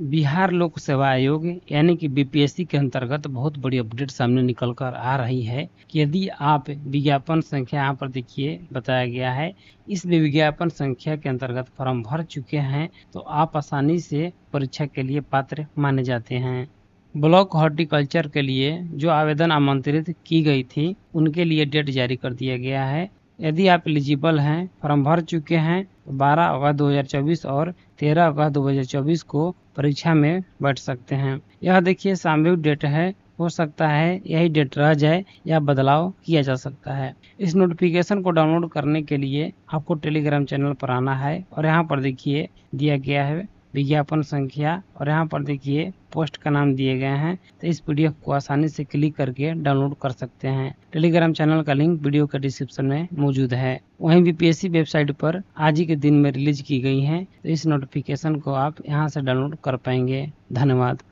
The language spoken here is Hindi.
बिहार लोक सेवा आयोग यानी कि बीपीएससी के अंतर्गत बहुत बड़ी अपडेट सामने निकल कर आ रही है कि यदि आप विज्ञापन संख्या यहाँ पर देखिए बताया गया है इस विज्ञापन संख्या के अंतर्गत फॉर्म भर चुके हैं तो आप आसानी से परीक्षा के लिए पात्र माने जाते हैं ब्लॉक हॉर्टिकल्चर के लिए जो आवेदन आमंत्रित की गई थी उनके लिए डेट जारी कर दिया गया है यदि आप एलिजिबल हैं फॉर्म भर चुके हैं तो बारह अगस्त 2024 और 13 अगस्त 2024 को परीक्षा में बैठ सकते हैं यह देखिए सामयिक डेट है हो सकता है यही डेट रह जाए या बदलाव किया जा सकता है इस नोटिफिकेशन को डाउनलोड करने के लिए आपको टेलीग्राम चैनल पर आना है और यहाँ पर देखिए दिया गया है विज्ञापन संख्या और यहाँ पर देखिए पोस्ट का नाम दिए गए हैं तो इस पीडीएफ को आसानी से क्लिक करके डाउनलोड कर सकते हैं टेलीग्राम चैनल का लिंक वीडियो के डिस्क्रिप्शन में मौजूद है वहीं बीपीएससी वेबसाइट पर आज ही के दिन में रिलीज की गई है तो इस नोटिफिकेशन को आप यहाँ से डाउनलोड कर पाएंगे धन्यवाद